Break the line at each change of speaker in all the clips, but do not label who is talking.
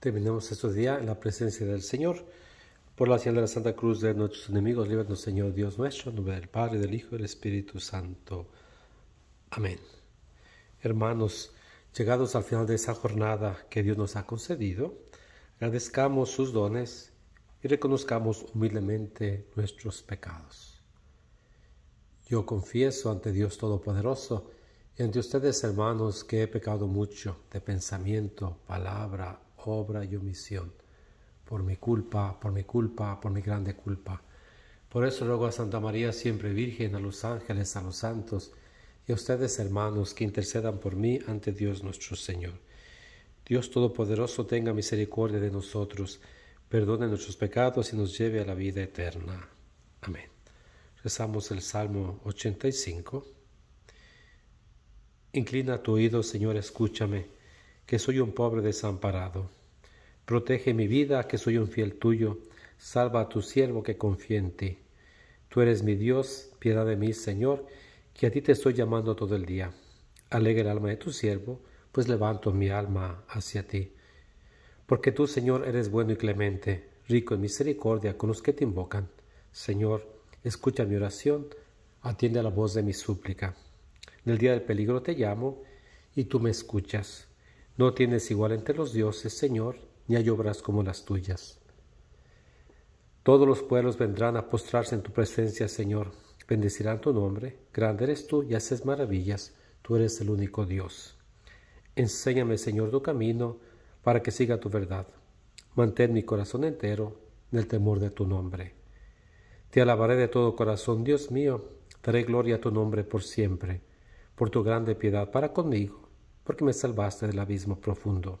Terminemos estos días en la presencia del Señor. Por la señal de la Santa Cruz de nuestros enemigos, líbranos, Señor Dios nuestro, en nombre del Padre, del Hijo y del Espíritu Santo. Amén. Hermanos, llegados al final de esa jornada que Dios nos ha concedido, agradezcamos sus dones y reconozcamos humildemente nuestros pecados. Yo confieso ante Dios Todopoderoso y ante ustedes, hermanos, que he pecado mucho de pensamiento, palabra, obra y omisión, por mi culpa, por mi culpa, por mi grande culpa. Por eso ruego a Santa María siempre Virgen, a los ángeles, a los santos y a ustedes hermanos que intercedan por mí ante Dios nuestro Señor. Dios Todopoderoso tenga misericordia de nosotros, perdone nuestros pecados y nos lleve a la vida eterna. Amén. Rezamos el Salmo 85. Inclina tu oído, Señor, escúchame, que soy un pobre desamparado. Protege mi vida, que soy un fiel tuyo. Salva a tu siervo que confía en ti. Tú eres mi Dios, piedad de mí, Señor, que a ti te estoy llamando todo el día. Alegra el alma de tu siervo, pues levanto mi alma hacia ti. Porque tú, Señor, eres bueno y clemente, rico en misericordia con los que te invocan. Señor, escucha mi oración, atiende a la voz de mi súplica. En el día del peligro te llamo y tú me escuchas. No tienes igual entre los dioses, Señor, ni hay obras como las tuyas. Todos los pueblos vendrán a postrarse en tu presencia, Señor. Bendecirán tu nombre. Grande eres tú y haces maravillas. Tú eres el único Dios. Enséñame, Señor, tu camino para que siga tu verdad. Mantén mi corazón entero en el temor de tu nombre. Te alabaré de todo corazón, Dios mío. Daré gloria a tu nombre por siempre, por tu grande piedad para conmigo, porque me salvaste del abismo profundo.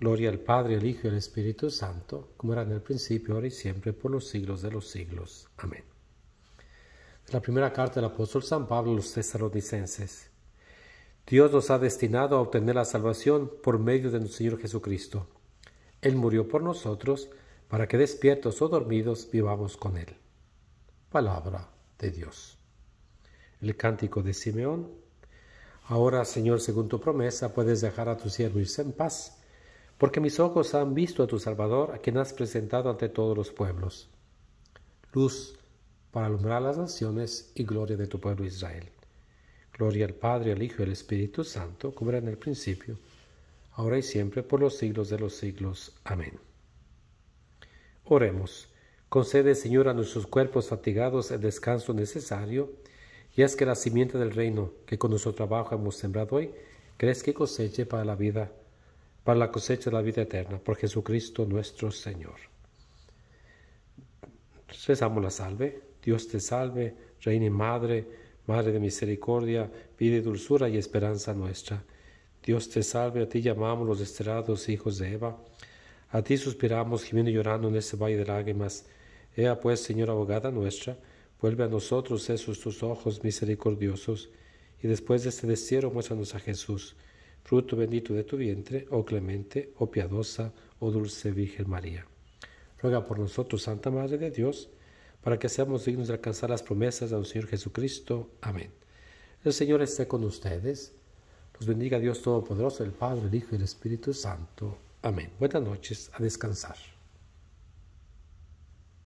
Gloria al Padre, al Hijo y al Espíritu Santo, como era en el principio, ahora y siempre, por los siglos de los siglos. Amén. la primera carta del apóstol San Pablo a los tesalonicenses. Dios nos ha destinado a obtener la salvación por medio de nuestro Señor Jesucristo. Él murió por nosotros, para que despiertos o dormidos vivamos con Él. Palabra de Dios. El cántico de Simeón. Ahora, Señor, según tu promesa, puedes dejar a tu siervo irse en paz porque mis ojos han visto a tu Salvador, a quien has presentado ante todos los pueblos. Luz para alumbrar las naciones y gloria de tu pueblo Israel. Gloria al Padre, al Hijo y al Espíritu Santo, como era en el principio, ahora y siempre, por los siglos de los siglos. Amén. Oremos. Concede, Señor, a nuestros cuerpos fatigados el descanso necesario, y es que la simiente del reino que con nuestro trabajo hemos sembrado hoy crezca y coseche para la vida para la cosecha de la vida eterna, por Jesucristo nuestro Señor. Rezamos la salve. Dios te salve, Reina y Madre, Madre de misericordia, pide dulzura y esperanza nuestra. Dios te salve, a ti llamamos los desterrados hijos de Eva. A ti suspiramos, gimiendo y llorando en ese valle de lágrimas. Ea pues, Señora abogada nuestra, vuelve a nosotros esos tus ojos misericordiosos, y después de este destierro muéstranos a Jesús fruto bendito de tu vientre, oh clemente, oh piadosa, oh dulce Virgen María. Ruega por nosotros, Santa Madre de Dios, para que seamos dignos de alcanzar las promesas de nuestro Señor Jesucristo. Amén. El Señor esté con ustedes. Los bendiga Dios Todopoderoso, el Padre, el Hijo y el Espíritu Santo. Amén. Buenas noches, a descansar.